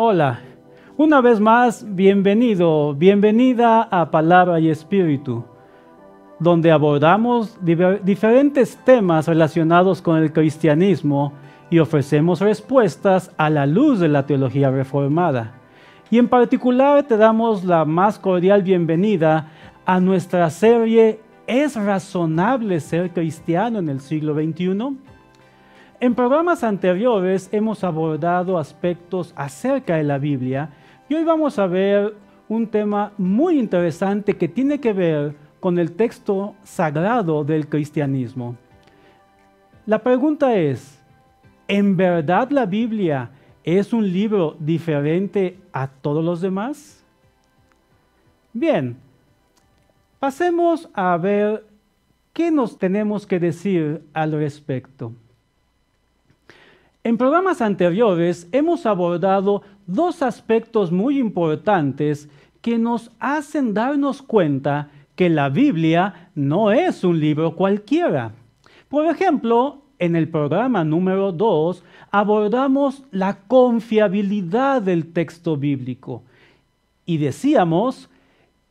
Hola, una vez más, bienvenido, bienvenida a Palabra y Espíritu, donde abordamos diferentes temas relacionados con el cristianismo y ofrecemos respuestas a la luz de la teología reformada. Y en particular te damos la más cordial bienvenida a nuestra serie ¿Es razonable ser cristiano en el siglo XXI? En programas anteriores hemos abordado aspectos acerca de la Biblia y hoy vamos a ver un tema muy interesante que tiene que ver con el texto sagrado del cristianismo. La pregunta es, ¿en verdad la Biblia es un libro diferente a todos los demás? Bien, pasemos a ver qué nos tenemos que decir al respecto. En programas anteriores hemos abordado dos aspectos muy importantes que nos hacen darnos cuenta que la Biblia no es un libro cualquiera. Por ejemplo, en el programa número 2 abordamos la confiabilidad del texto bíblico y decíamos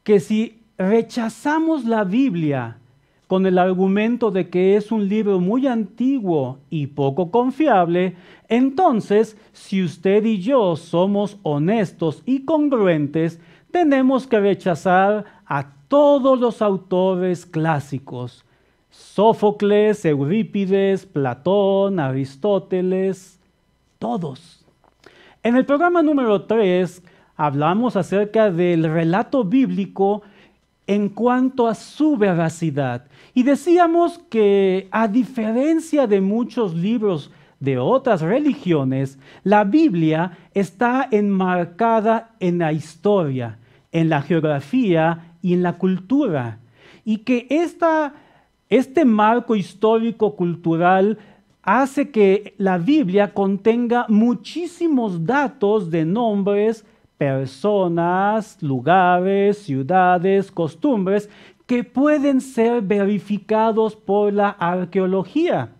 que si rechazamos la Biblia con el argumento de que es un libro muy antiguo y poco confiable, entonces, si usted y yo somos honestos y congruentes, tenemos que rechazar a todos los autores clásicos. Sófocles, Eurípides, Platón, Aristóteles, todos. En el programa número 3 hablamos acerca del relato bíblico en cuanto a su veracidad. Y decíamos que a diferencia de muchos libros de otras religiones, la Biblia está enmarcada en la historia, en la geografía y en la cultura. Y que este marco histórico-cultural hace que la Biblia contenga muchísimos datos de nombres, personas, lugares, ciudades, costumbres que pueden ser verificados por la arqueología.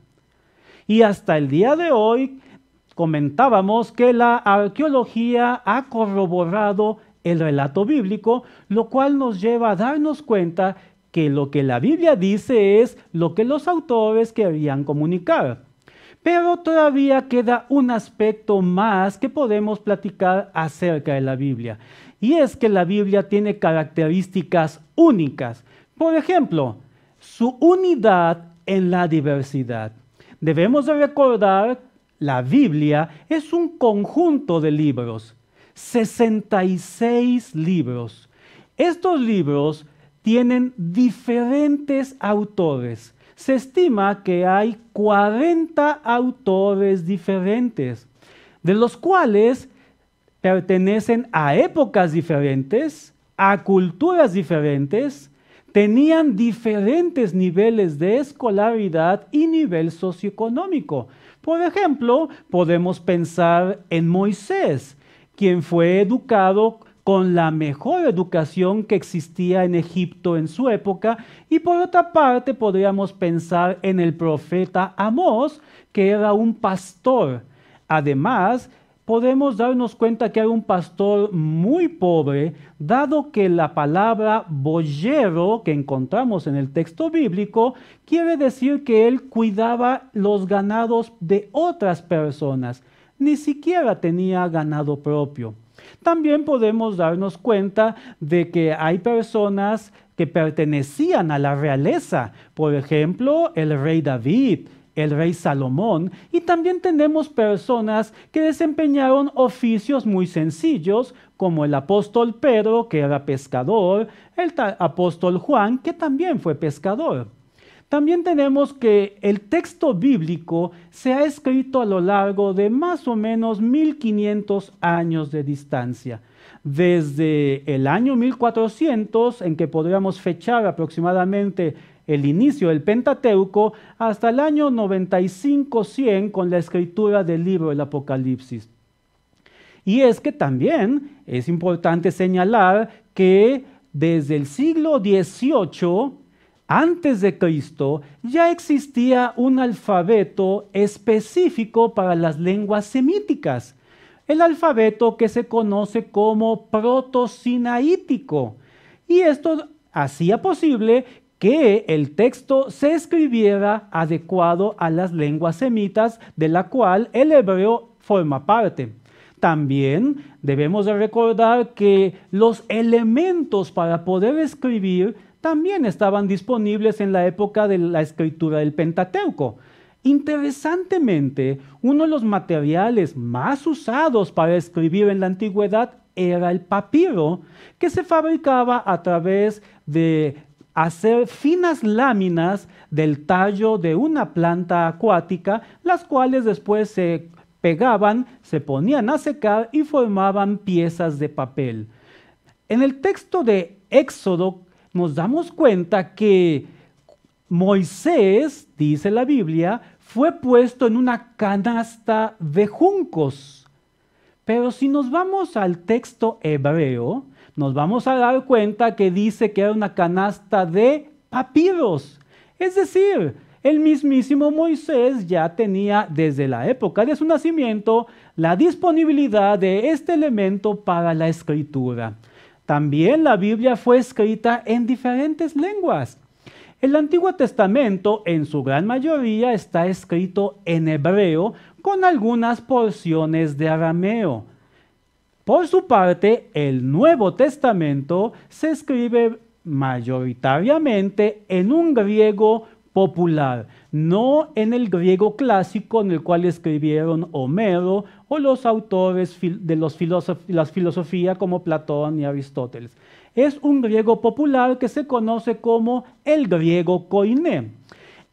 Y hasta el día de hoy comentábamos que la arqueología ha corroborado el relato bíblico, lo cual nos lleva a darnos cuenta que lo que la Biblia dice es lo que los autores querían comunicar. Pero todavía queda un aspecto más que podemos platicar acerca de la Biblia. Y es que la Biblia tiene características únicas. Por ejemplo, su unidad en la diversidad. Debemos de recordar, la Biblia es un conjunto de libros, 66 libros. Estos libros tienen diferentes autores se estima que hay 40 autores diferentes, de los cuales pertenecen a épocas diferentes, a culturas diferentes, tenían diferentes niveles de escolaridad y nivel socioeconómico. Por ejemplo, podemos pensar en Moisés, quien fue educado con la mejor educación que existía en Egipto en su época. Y por otra parte podríamos pensar en el profeta Amós, que era un pastor. Además, podemos darnos cuenta que era un pastor muy pobre, dado que la palabra boyero que encontramos en el texto bíblico quiere decir que él cuidaba los ganados de otras personas, ni siquiera tenía ganado propio. También podemos darnos cuenta de que hay personas que pertenecían a la realeza, por ejemplo, el rey David, el rey Salomón, y también tenemos personas que desempeñaron oficios muy sencillos, como el apóstol Pedro, que era pescador, el apóstol Juan, que también fue pescador. También tenemos que el texto bíblico se ha escrito a lo largo de más o menos 1500 años de distancia. Desde el año 1400, en que podríamos fechar aproximadamente el inicio del Pentateuco, hasta el año 95-100 con la escritura del libro del Apocalipsis. Y es que también es importante señalar que desde el siglo XVIII, antes de Cristo ya existía un alfabeto específico para las lenguas semíticas, el alfabeto que se conoce como protosinaítico. Y esto hacía posible que el texto se escribiera adecuado a las lenguas semitas de la cual el hebreo forma parte. También debemos recordar que los elementos para poder escribir también estaban disponibles en la época de la escritura del Pentateuco. Interesantemente, uno de los materiales más usados para escribir en la antigüedad era el papiro, que se fabricaba a través de hacer finas láminas del tallo de una planta acuática, las cuales después se pegaban, se ponían a secar y formaban piezas de papel. En el texto de Éxodo nos damos cuenta que Moisés, dice la Biblia, fue puesto en una canasta de juncos. Pero si nos vamos al texto hebreo, nos vamos a dar cuenta que dice que era una canasta de papiros. Es decir, el mismísimo Moisés ya tenía desde la época de su nacimiento la disponibilidad de este elemento para la escritura. También la Biblia fue escrita en diferentes lenguas. El Antiguo Testamento en su gran mayoría está escrito en hebreo con algunas porciones de arameo. Por su parte, el Nuevo Testamento se escribe mayoritariamente en un griego popular, no en el griego clásico en el cual escribieron Homero o los autores de las filosofías la filosofía como Platón y Aristóteles. Es un griego popular que se conoce como el griego koiné.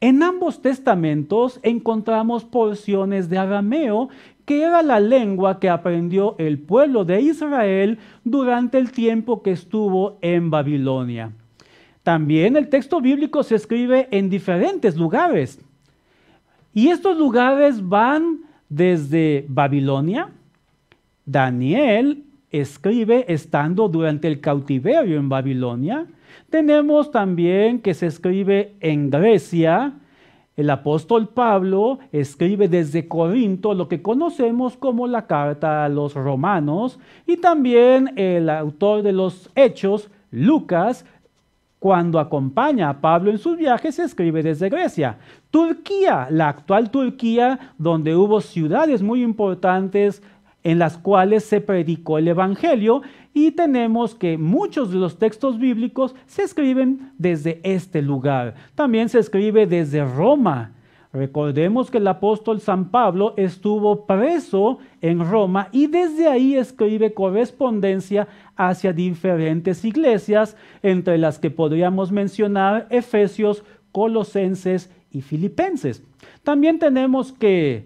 En ambos testamentos encontramos porciones de arameo, que era la lengua que aprendió el pueblo de Israel durante el tiempo que estuvo en Babilonia. También el texto bíblico se escribe en diferentes lugares. Y estos lugares van desde Babilonia. Daniel escribe estando durante el cautiverio en Babilonia. Tenemos también que se escribe en Grecia. El apóstol Pablo escribe desde Corinto lo que conocemos como la carta a los romanos y también el autor de los hechos, Lucas, cuando acompaña a Pablo en sus viajes, se escribe desde Grecia. Turquía, la actual Turquía, donde hubo ciudades muy importantes en las cuales se predicó el Evangelio y tenemos que muchos de los textos bíblicos se escriben desde este lugar. También se escribe desde Roma Recordemos que el apóstol San Pablo estuvo preso en Roma y desde ahí escribe correspondencia hacia diferentes iglesias, entre las que podríamos mencionar Efesios, Colosenses y Filipenses. También tenemos que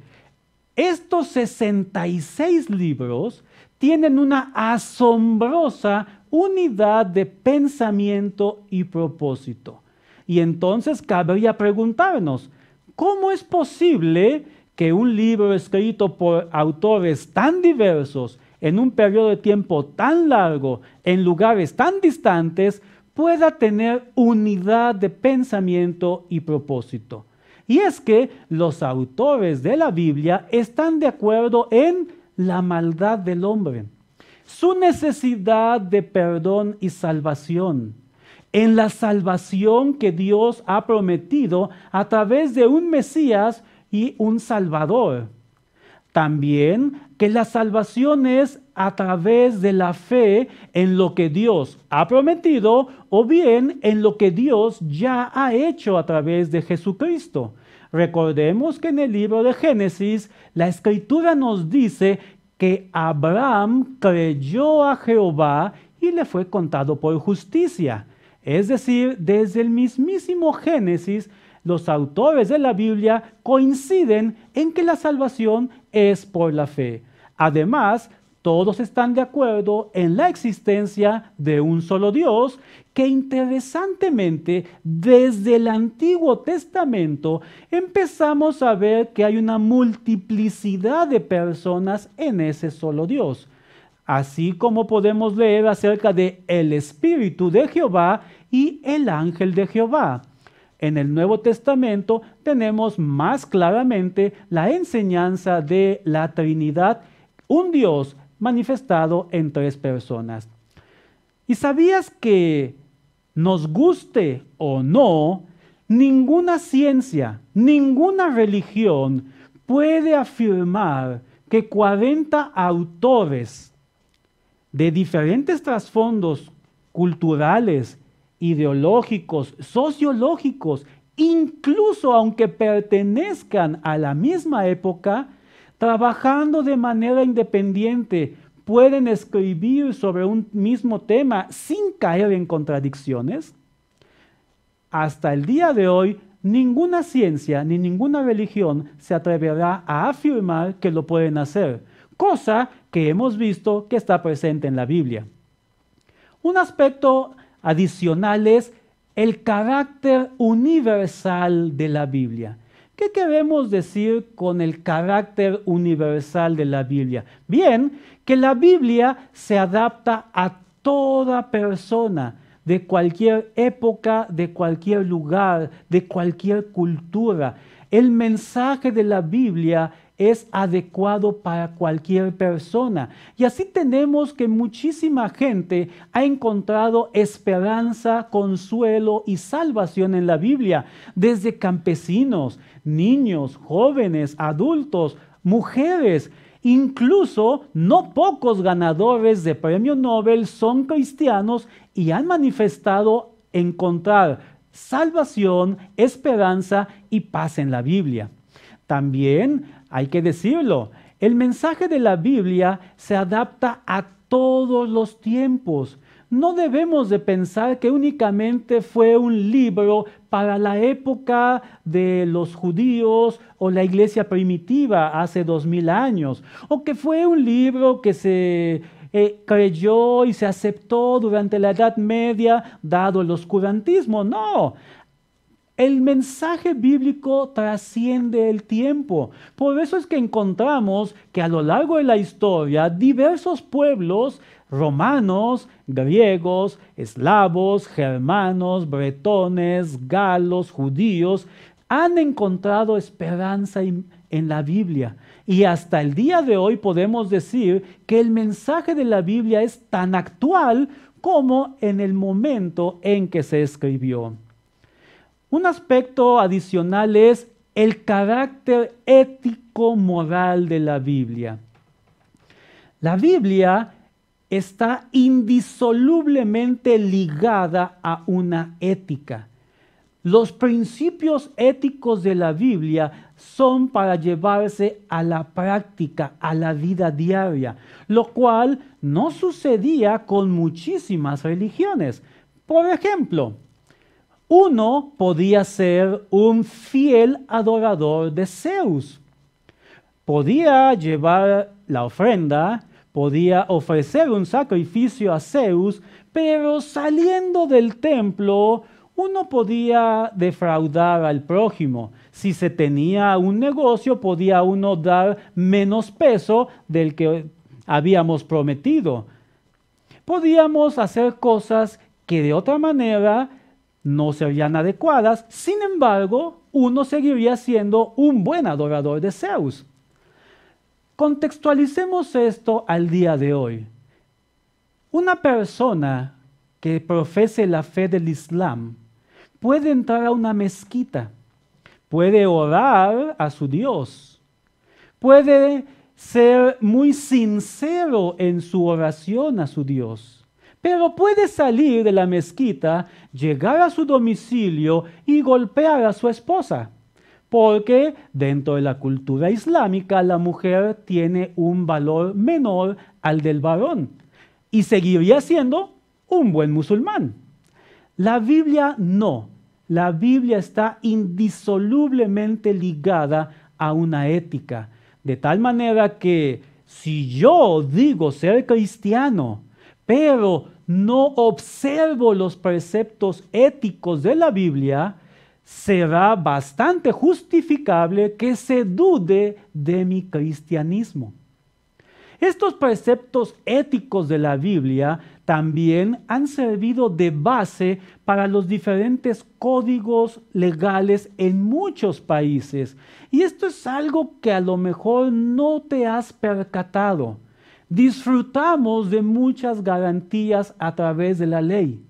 estos 66 libros tienen una asombrosa unidad de pensamiento y propósito. Y entonces cabría preguntarnos, ¿cómo es posible que un libro escrito por autores tan diversos, en un periodo de tiempo tan largo, en lugares tan distantes, pueda tener unidad de pensamiento y propósito? Y es que los autores de la Biblia están de acuerdo en la maldad del hombre, su necesidad de perdón y salvación, en la salvación que Dios ha prometido a través de un Mesías y un Salvador. También que la salvación es a través de la fe en lo que Dios ha prometido o bien en lo que Dios ya ha hecho a través de Jesucristo. Recordemos que en el libro de Génesis la escritura nos dice que Abraham creyó a Jehová y le fue contado por justicia. Es decir, desde el mismísimo Génesis, los autores de la Biblia coinciden en que la salvación es por la fe. Además, todos están de acuerdo en la existencia de un solo Dios, que interesantemente desde el Antiguo Testamento empezamos a ver que hay una multiplicidad de personas en ese solo Dios. Así como podemos leer acerca de el Espíritu de Jehová y el ángel de Jehová. En el Nuevo Testamento tenemos más claramente la enseñanza de la Trinidad, un Dios manifestado en tres personas. ¿Y sabías que, nos guste o no, ninguna ciencia, ninguna religión puede afirmar que 40 autores de diferentes trasfondos culturales ideológicos, sociológicos, incluso aunque pertenezcan a la misma época, trabajando de manera independiente, pueden escribir sobre un mismo tema sin caer en contradicciones? Hasta el día de hoy, ninguna ciencia ni ninguna religión se atreverá a afirmar que lo pueden hacer, cosa que hemos visto que está presente en la Biblia. Un aspecto adicionales el carácter universal de la Biblia. ¿Qué queremos decir con el carácter universal de la Biblia? Bien, que la Biblia se adapta a toda persona de cualquier época, de cualquier lugar, de cualquier cultura. El mensaje de la Biblia es adecuado para cualquier persona. Y así tenemos que muchísima gente ha encontrado esperanza, consuelo y salvación en la Biblia, desde campesinos, niños, jóvenes, adultos, mujeres. Incluso no pocos ganadores de premio Nobel son cristianos y han manifestado encontrar salvación, esperanza y paz en la Biblia. También hay que decirlo, el mensaje de la Biblia se adapta a todos los tiempos. No debemos de pensar que únicamente fue un libro para la época de los judíos o la iglesia primitiva hace dos mil años, o que fue un libro que se eh, creyó y se aceptó durante la Edad Media dado el oscurantismo. No, el mensaje bíblico trasciende el tiempo. Por eso es que encontramos que a lo largo de la historia diversos pueblos romanos, griegos, eslavos, germanos, bretones, galos, judíos, han encontrado esperanza en la Biblia. Y hasta el día de hoy podemos decir que el mensaje de la Biblia es tan actual como en el momento en que se escribió. Un aspecto adicional es el carácter ético-moral de la Biblia. La Biblia está indisolublemente ligada a una ética. Los principios éticos de la Biblia son para llevarse a la práctica, a la vida diaria, lo cual no sucedía con muchísimas religiones. Por ejemplo, uno podía ser un fiel adorador de Zeus. Podía llevar la ofrenda, podía ofrecer un sacrificio a Zeus, pero saliendo del templo uno podía defraudar al prójimo. Si se tenía un negocio, podía uno dar menos peso del que habíamos prometido. Podíamos hacer cosas que de otra manera no serían adecuadas, sin embargo, uno seguiría siendo un buen adorador de Zeus. Contextualicemos esto al día de hoy. Una persona que profese la fe del Islam puede entrar a una mezquita, puede orar a su Dios, puede ser muy sincero en su oración a su Dios pero puede salir de la mezquita, llegar a su domicilio y golpear a su esposa. Porque dentro de la cultura islámica la mujer tiene un valor menor al del varón y seguiría siendo un buen musulmán. La Biblia no. La Biblia está indisolublemente ligada a una ética. De tal manera que si yo digo ser cristiano, pero no observo los preceptos éticos de la Biblia, será bastante justificable que se dude de mi cristianismo. Estos preceptos éticos de la Biblia también han servido de base para los diferentes códigos legales en muchos países. Y esto es algo que a lo mejor no te has percatado disfrutamos de muchas garantías a través de la ley,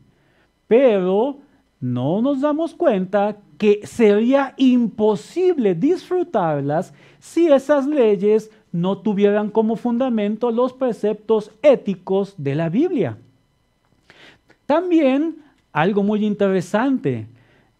pero no nos damos cuenta que sería imposible disfrutarlas si esas leyes no tuvieran como fundamento los preceptos éticos de la Biblia. También algo muy interesante,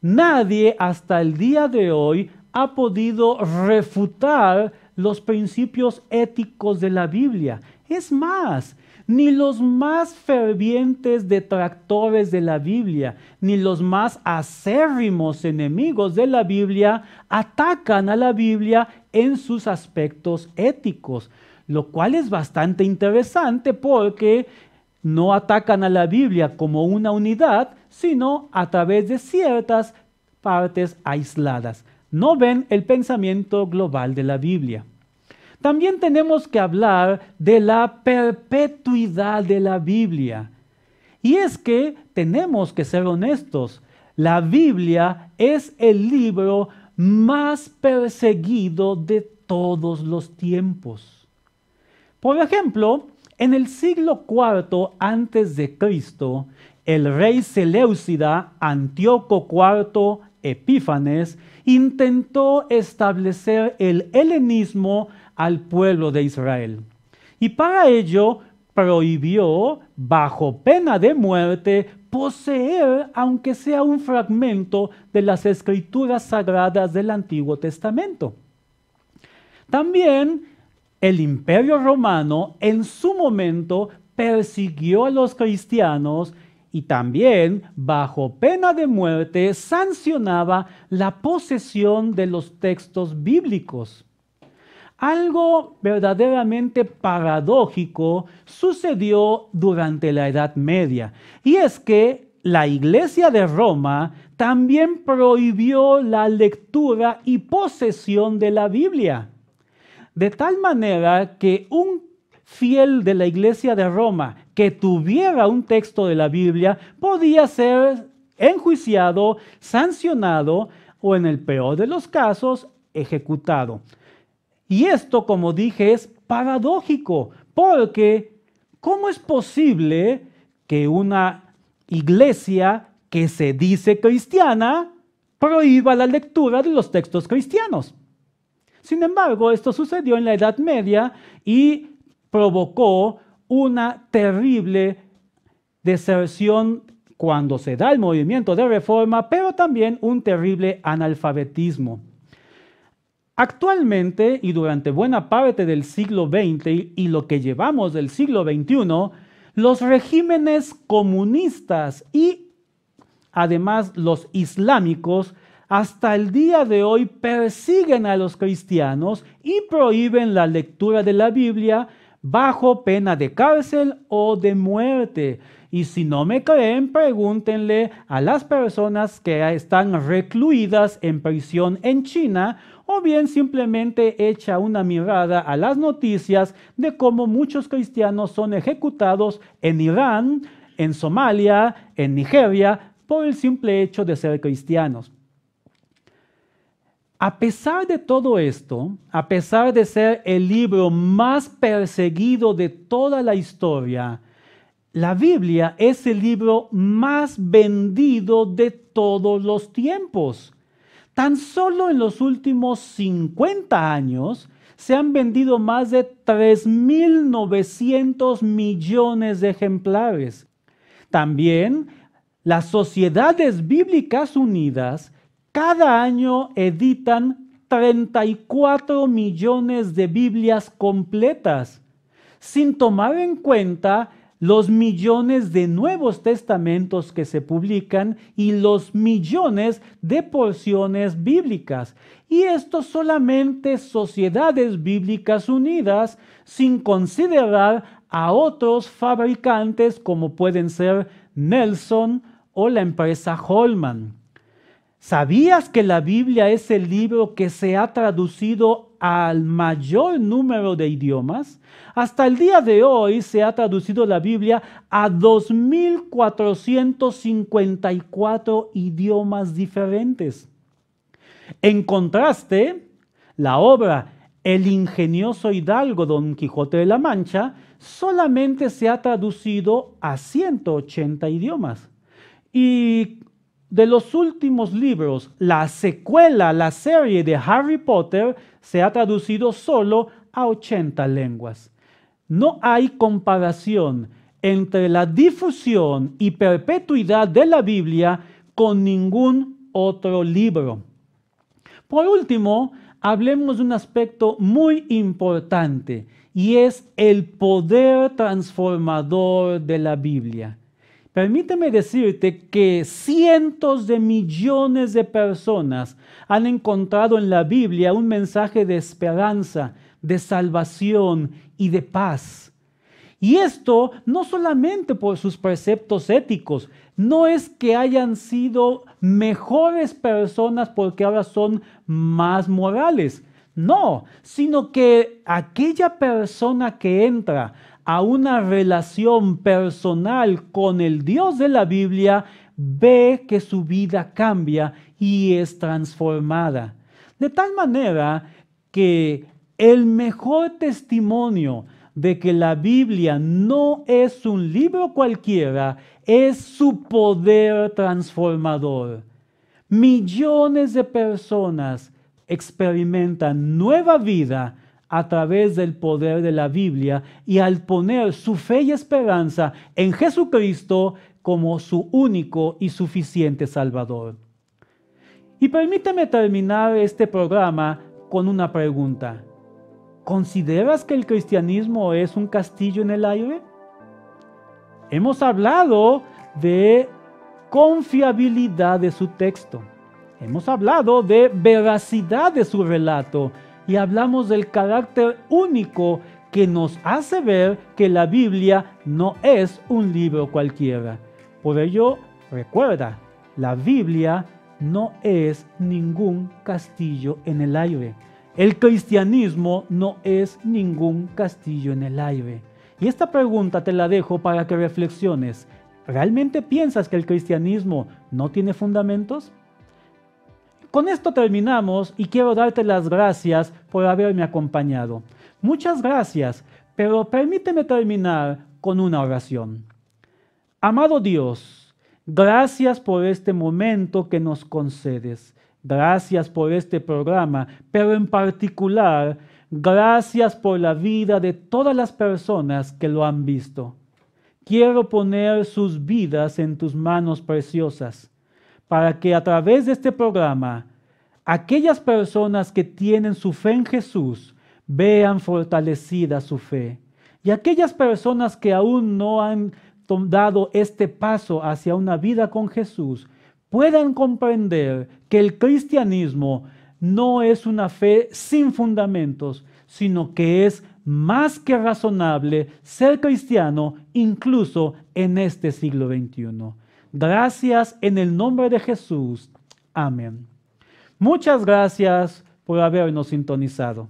nadie hasta el día de hoy ha podido refutar los principios éticos de la Biblia. Es más, ni los más fervientes detractores de la Biblia, ni los más acérrimos enemigos de la Biblia atacan a la Biblia en sus aspectos éticos, lo cual es bastante interesante porque no atacan a la Biblia como una unidad, sino a través de ciertas partes aisladas. No ven el pensamiento global de la Biblia. También tenemos que hablar de la perpetuidad de la Biblia. Y es que tenemos que ser honestos. La Biblia es el libro más perseguido de todos los tiempos. Por ejemplo, en el siglo IV antes de Cristo, el rey Seleucida Antíoco IV Epífanes intentó establecer el helenismo al pueblo de Israel. Y para ello prohibió, bajo pena de muerte, poseer, aunque sea un fragmento, de las escrituras sagradas del Antiguo Testamento. También el imperio romano en su momento persiguió a los cristianos y también, bajo pena de muerte, sancionaba la posesión de los textos bíblicos. Algo verdaderamente paradójico sucedió durante la Edad Media, y es que la Iglesia de Roma también prohibió la lectura y posesión de la Biblia. De tal manera que un fiel de la Iglesia de Roma que tuviera un texto de la Biblia podía ser enjuiciado, sancionado o en el peor de los casos, ejecutado. Y esto, como dije, es paradójico, porque ¿cómo es posible que una iglesia que se dice cristiana prohíba la lectura de los textos cristianos? Sin embargo, esto sucedió en la Edad Media y provocó una terrible deserción cuando se da el movimiento de reforma, pero también un terrible analfabetismo. Actualmente y durante buena parte del siglo XX y lo que llevamos del siglo XXI, los regímenes comunistas y además los islámicos hasta el día de hoy persiguen a los cristianos y prohíben la lectura de la Biblia bajo pena de cárcel o de muerte. Y si no me creen, pregúntenle a las personas que están recluidas en prisión en China o bien simplemente echa una mirada a las noticias de cómo muchos cristianos son ejecutados en Irán, en Somalia, en Nigeria, por el simple hecho de ser cristianos. A pesar de todo esto, a pesar de ser el libro más perseguido de toda la historia, la Biblia es el libro más vendido de todos los tiempos. Tan solo en los últimos 50 años se han vendido más de 3.900 millones de ejemplares. También las Sociedades Bíblicas Unidas cada año editan 34 millones de Biblias completas, sin tomar en cuenta los millones de nuevos testamentos que se publican y los millones de porciones bíblicas. Y esto solamente sociedades bíblicas unidas sin considerar a otros fabricantes como pueden ser Nelson o la empresa Holman. ¿Sabías que la Biblia es el libro que se ha traducido al mayor número de idiomas? Hasta el día de hoy se ha traducido la Biblia a 2.454 idiomas diferentes. En contraste, la obra El ingenioso hidalgo Don Quijote de la Mancha solamente se ha traducido a 180 idiomas. Y de los últimos libros, la secuela, la serie de Harry Potter se ha traducido solo a 80 lenguas. No hay comparación entre la difusión y perpetuidad de la Biblia con ningún otro libro. Por último, hablemos de un aspecto muy importante y es el poder transformador de la Biblia. Permíteme decirte que cientos de millones de personas han encontrado en la Biblia un mensaje de esperanza, de salvación y de paz. Y esto no solamente por sus preceptos éticos, no es que hayan sido mejores personas porque ahora son más morales, no, sino que aquella persona que entra a una relación personal con el Dios de la Biblia, ve que su vida cambia y es transformada. De tal manera que el mejor testimonio de que la Biblia no es un libro cualquiera es su poder transformador. Millones de personas experimentan nueva vida a través del poder de la Biblia y al poner su fe y esperanza en Jesucristo como su único y suficiente Salvador. Y permítame terminar este programa con una pregunta. ¿Consideras que el cristianismo es un castillo en el aire? Hemos hablado de confiabilidad de su texto. Hemos hablado de veracidad de su relato y hablamos del carácter único que nos hace ver que la Biblia no es un libro cualquiera. Por ello, recuerda, la Biblia no es ningún castillo en el aire. El cristianismo no es ningún castillo en el aire. Y esta pregunta te la dejo para que reflexiones. ¿Realmente piensas que el cristianismo no tiene fundamentos? Con esto terminamos y quiero darte las gracias por haberme acompañado. Muchas gracias, pero permíteme terminar con una oración. Amado Dios, gracias por este momento que nos concedes. Gracias por este programa, pero en particular, gracias por la vida de todas las personas que lo han visto. Quiero poner sus vidas en tus manos preciosas para que a través de este programa aquellas personas que tienen su fe en Jesús vean fortalecida su fe. Y aquellas personas que aún no han dado este paso hacia una vida con Jesús puedan comprender que el cristianismo no es una fe sin fundamentos, sino que es más que razonable ser cristiano incluso en este siglo XXI. Gracias en el nombre de Jesús. Amén. Muchas gracias por habernos sintonizado.